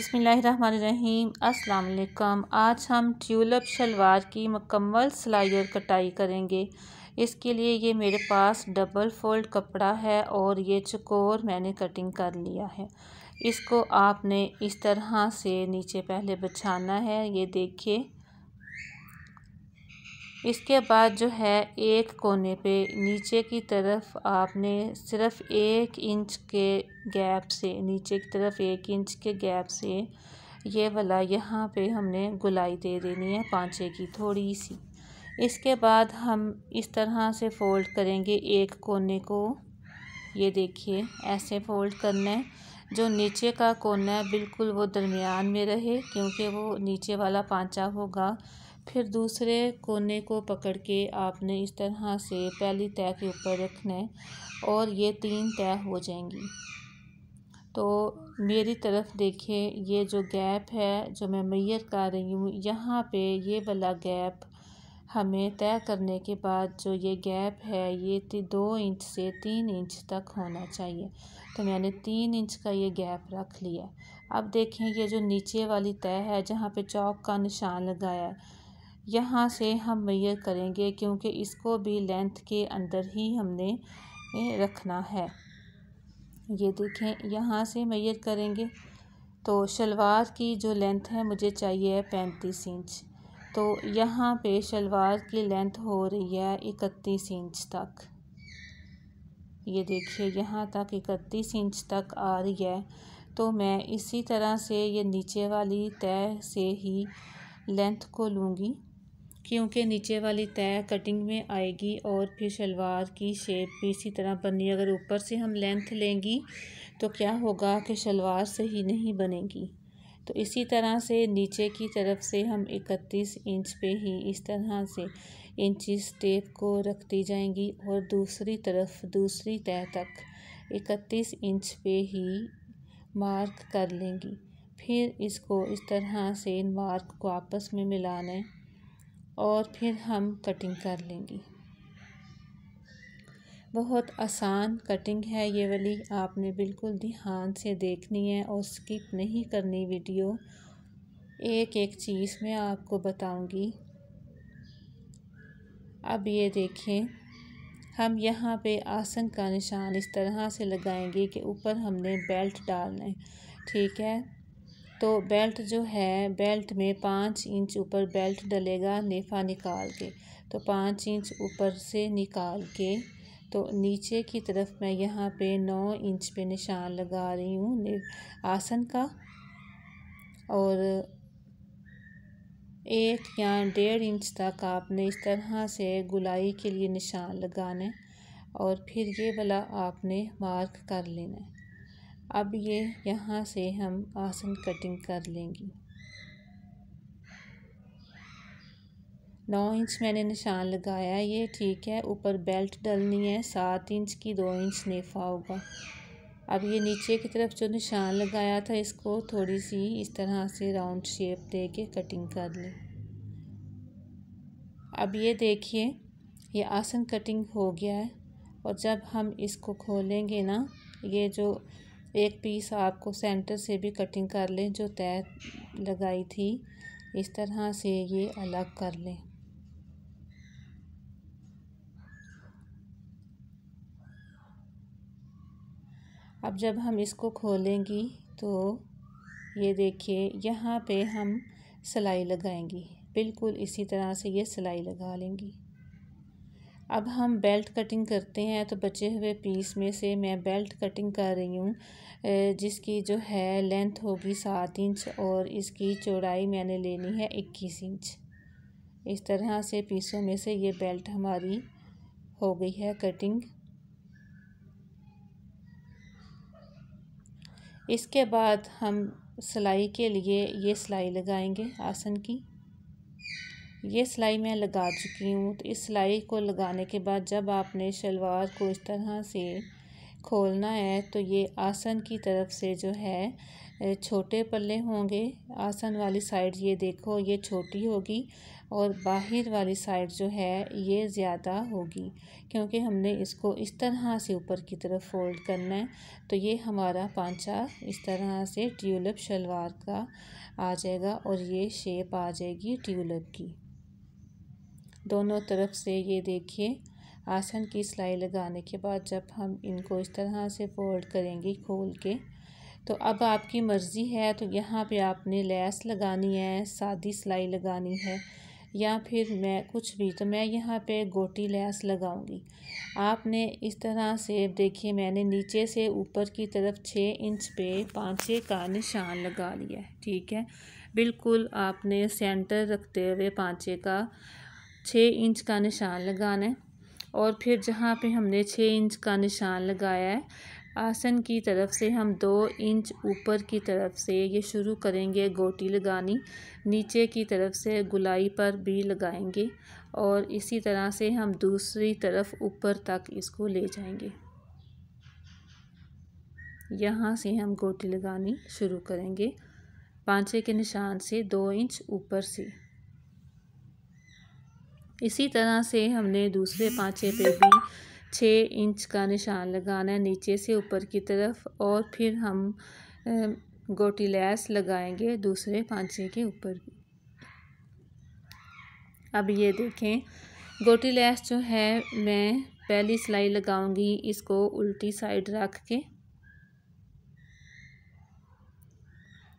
बसमीम् अल्लाम आज हम ट्यूलप शलवार की मकम्मल सिलाई और कटाई करेंगे इसके लिए ये मेरे पास डबल फोल्ड कपड़ा है और ये चकोर मैंने कटिंग कर लिया है इसको आपने इस तरह से नीचे पहले बिछाना है ये देखिए इसके बाद जो है एक कोने पे नीचे की तरफ आपने सिर्फ एक इंच के गैप से नीचे की तरफ एक इंच के गैप से ये वाला यहाँ पे हमने गुलाई दे देनी है पाँचे की थोड़ी सी इसके बाद हम इस तरह से फ़ोल्ड करेंगे एक कोने को ये देखिए ऐसे फ़ोल्ड करना है जो नीचे का कोना है बिल्कुल वो दरमियान में रहे क्योंकि वो नीचे वाला पाँचा होगा फिर दूसरे कोने को पकड़ के आपने इस तरह से पहली तय के ऊपर रखना है और ये तीन तय हो जाएंगी तो मेरी तरफ देखिए ये जो गैप है जो मैं मैयर कर रही हूँ यहाँ पे ये वाला गैप हमें तय करने के बाद जो ये गैप है ये दो इंच से तीन इंच तक होना चाहिए तो मैंने तीन इंच का ये गैप रख लिया अब देखें ये जो नीचे वाली तय है जहाँ पे चौक का निशान लगाया है यहाँ से हम मैयर करेंगे क्योंकि इसको भी लेंथ के अंदर ही हमने रखना है ये देखें यहाँ से मैयर करेंगे तो शलवार की जो लेंथ है मुझे चाहिए है पैंतीस इंच तो यहाँ पे शलवार की लेंथ हो रही है इकतीस इंच तक ये देखिए यहाँ तक इकतीस इंच तक आ रही है तो मैं इसी तरह से ये नीचे वाली तय से ही लेंथ को लूँगी क्योंकि नीचे वाली तय कटिंग में आएगी और फिर शलवार की शेप भी इसी तरह बनी अगर ऊपर से हम लेंथ लेंगी तो क्या होगा कि शलवार सही नहीं बनेगी तो इसी तरह से नीचे की तरफ से हम इकतीस इंच पे ही इस तरह से इंचिस टेप को रखती जाएंगी और दूसरी तरफ दूसरी तय तक इकतीस इंच पे ही मार्क कर लेंगी फिर इसको इस तरह से मार्क को आपस में मिलाने और फिर हम कटिंग कर लेंगे बहुत आसान कटिंग है ये वाली आपने बिल्कुल ध्यान से देखनी है और स्किप नहीं करनी वीडियो एक एक चीज़ मैं आपको बताऊंगी अब ये देखें हम यहाँ पे आसन का निशान इस तरह से लगाएंगे कि ऊपर हमने बेल्ट डालना है ठीक है तो बेल्ट जो है बेल्ट में पाँच इंच ऊपर बेल्ट डलेगा नेफा निकाल के तो पाँच इंच ऊपर से निकाल के तो नीचे की तरफ मैं यहाँ पे नौ इंच पे निशान लगा रही हूँ आसन का और एक या डेढ़ इंच तक आपने इस तरह से गुलाई के लिए निशान लगाना है और फिर ये वाला आपने मार्क कर लेना है अब ये यहाँ से हम आसन कटिंग कर लेंगे नौ इंच मैंने निशान लगाया ये ठीक है ऊपर बेल्ट डलनी है सात इंच की दो इंच नेफा होगा अब ये नीचे की तरफ जो निशान लगाया था इसको थोड़ी सी इस तरह से राउंड शेप दे के कटिंग कर लें अब ये देखिए ये आसन कटिंग हो गया है और जब हम इसको खोलेंगे ना ये जो एक पीस आपको सेंटर से भी कटिंग कर लें जो तय लगाई थी इस तरह से ये अलग कर लें अब जब हम इसको खोलेंगी तो ये देखिए यहाँ पे हम सिलाई लगाएंगी बिल्कुल इसी तरह से ये सिलाई लगा लेंगी अब हम बेल्ट कटिंग करते हैं तो बचे हुए पीस में से मैं बेल्ट कटिंग कर रही हूँ जिसकी जो है लेंथ होगी सात इंच और इसकी चौड़ाई मैंने लेनी है इक्कीस इंच इस तरह से पीसों में से ये बेल्ट हमारी हो गई है कटिंग इसके बाद हम सिलाई के लिए ये सिलाई लगाएंगे आसन की ये सिलाई मैं लगा चुकी हूँ तो इस सिलाई को लगाने के बाद जब आपने शलवार को इस तरह से खोलना है तो ये आसन की तरफ से जो है छोटे पल्ले होंगे आसन वाली साइड ये देखो ये छोटी होगी और बाहर वाली साइड जो है ये ज़्यादा होगी क्योंकि हमने इसको इस तरह से ऊपर की तरफ फोल्ड करना है तो ये हमारा पांचा इस तरह से ट्यूलप शलवार का आ जाएगा और ये शेप आ जाएगी ट्यूलप की दोनों तरफ से ये देखिए आसन की सिलाई लगाने के बाद जब हम इनको इस तरह से फोल्ड करेंगे खोल के तो अब आपकी मर्ज़ी है तो यहाँ पे आपने लैस लगानी है सादी सिलाई लगानी है या फिर मैं कुछ भी तो मैं यहाँ पे गोटी लैस लगाऊंगी आपने इस तरह से देखिए मैंने नीचे से ऊपर की तरफ छः इंच पे पाँचे का निशान लगा लिया है ठीक है बिल्कुल आपने सेंटर रखते हुए पाँचे का छः इंच का निशान लगाना है और फिर जहाँ पे हमने छः इंच का निशान लगाया है आसन की तरफ से हम दो इंच ऊपर की तरफ से ये शुरू करेंगे गोटी लगानी नीचे की तरफ से गुलाई पर भी लगाएंगे और इसी तरह से हम दूसरी तरफ ऊपर तक इसको ले जाएंगे यहाँ से हम गोटी लगानी शुरू करेंगे पाँचे के निशान से दो इंच ऊपर से इसी तरह से हमने दूसरे पाँचे पे भी छः इंच का निशान लगाना है नीचे से ऊपर की तरफ और फिर हम गोटी लैस लगाएंगे दूसरे पाँचे के ऊपर अब ये देखें गोटी लैस जो है मैं पहली सिलाई लगाऊंगी इसको उल्टी साइड रख के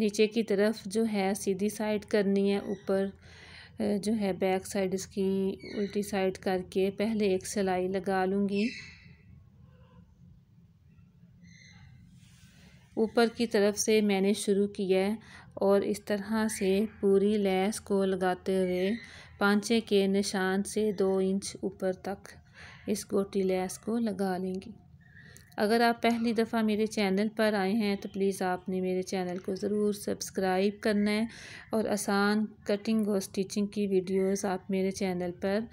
नीचे की तरफ जो है सीधी साइड करनी है ऊपर जो है बैक साइड इसकी उल्टी साइड करके पहले एक सिलाई लगा लूँगी ऊपर की तरफ से मैंने शुरू किया है और इस तरह से पूरी लैस को लगाते हुए पांचे के निशान से दो इंच ऊपर तक इस गोटी लैस को लगा लेंगी अगर आप पहली दफ़ा मेरे चैनल पर आए हैं तो प्लीज़ आपने मेरे चैनल को ज़रूर सब्सक्राइब करना है और आसान कटिंग और स्टिचिंग की वीडियोस आप मेरे चैनल पर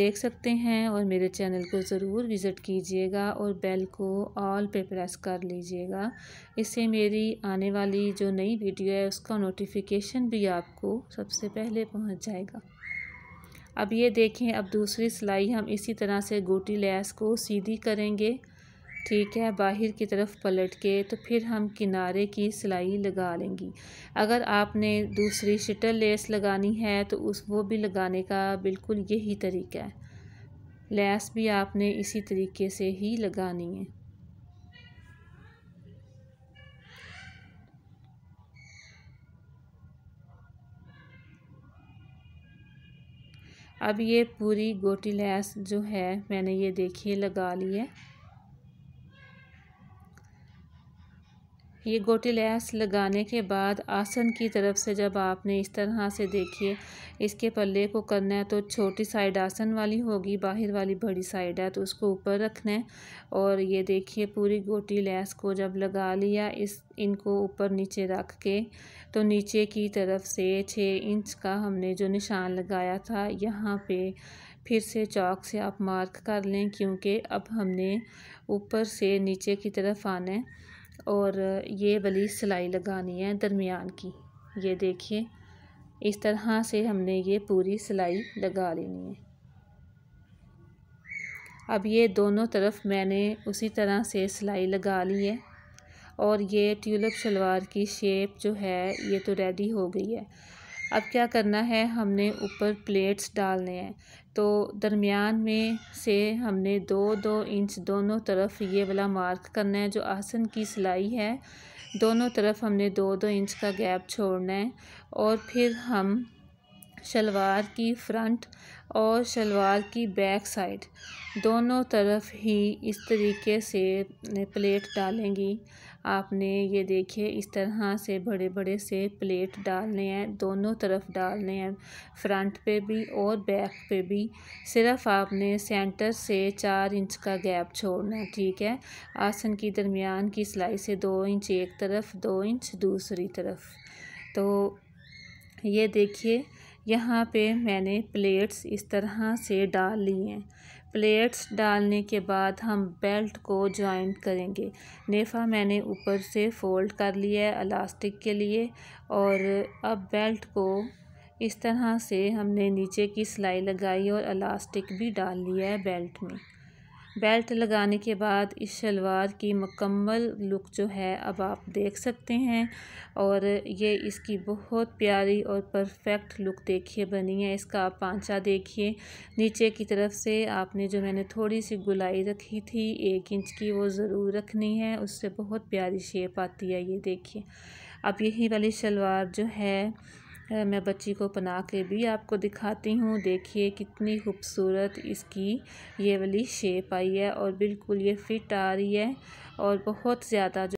देख सकते हैं और मेरे चैनल को ज़रूर विज़िट कीजिएगा और बेल को ऑल पे प्रेस कर लीजिएगा इससे मेरी आने वाली जो नई वीडियो है उसका नोटिफिकेशन भी आपको सबसे पहले पहुँच जाएगा अब ये देखें अब दूसरी सिलाई हम इसी तरह से गोटी लैस को सीधी करेंगे ठीक है बाहर की तरफ पलट के तो फिर हम किनारे की सिलाई लगा लेंगी अगर आपने दूसरी शटल लेस लगानी है तो उस वो भी लगाने का बिल्कुल यही तरीका है लेस भी आपने इसी तरीके से ही लगानी है अब ये पूरी गोटी लैस जो है मैंने ये देखिए लगा ली है ये गोटी लैस लगाने के बाद आसन की तरफ से जब आपने इस तरह से देखिए इसके पल्ले को करना है तो छोटी साइड आसन वाली होगी बाहर वाली बड़ी साइड है तो उसको ऊपर रखना है और ये देखिए पूरी गोटी लैस को जब लगा लिया इस इनको ऊपर नीचे रख के तो नीचे की तरफ से छः इंच का हमने जो निशान लगाया था यहाँ पे फिर से चौक से आप मार्क कर लें क्योंकि अब हमने ऊपर से नीचे की तरफ आना है और ये वाली सिलाई लगानी है दरमियान की ये देखिए इस तरह से हमने ये पूरी सिलाई लगा लेनी है अब ये दोनों तरफ मैंने उसी तरह से सिलाई लगा ली है और ये ट्यूलप शलवार की शेप जो है ये तो रेडी हो गई है अब क्या करना है हमने ऊपर प्लेट्स डालने हैं तो दरमियान में से हमने दो दो इंच दोनों तरफ ये वाला मार्क करना है जो आसन की सिलाई है दोनों तरफ हमने दो दो इंच का गैप छोड़ना है और फिर हम शलवार की फ्रंट और शलवार की बैक साइड दोनों तरफ ही इस तरीके से प्लेट डालेंगी आपने ये देखिए इस तरह से बड़े बड़े से प्लेट डालने हैं दोनों तरफ डालने हैं फ्रंट पे भी और बैक पे भी सिर्फ आपने सेंटर से चार इंच का गैप छोड़ना ठीक है आसन की दरमियान की सिलाई से दो इंच एक तरफ दो इंच दूसरी तरफ तो ये देखिए यहाँ पे मैंने प्लेट्स इस तरह से डाल ली हैं प्लेट्स डालने के बाद हम बेल्ट को जॉइंट करेंगे नेफ़ा मैंने ऊपर से फ़ोल्ड कर लिया है अलास्टिक के लिए और अब बेल्ट को इस तरह से हमने नीचे की सिलाई लगाई और अलास्टिक भी डाल लिया है बेल्ट में बेल्ट लगाने के बाद इस शलवार की मकम्मल लुक जो है अब आप देख सकते हैं और ये इसकी बहुत प्यारी और परफेक्ट लुक देखिए बनी है इसका आप पाँचा देखिए नीचे की तरफ से आपने जो मैंने थोड़ी सी गुलाई रखी थी एक इंच की वो ज़रूर रखनी है उससे बहुत प्यारी शेप आती है ये देखिए अब यही वाली शलवार जो है मैं बच्ची को बना के भी आपको दिखाती हूँ देखिए कितनी खूबसूरत इसकी ये वाली शेप आई है और बिल्कुल ये फिट आ रही है और बहुत ज़्यादा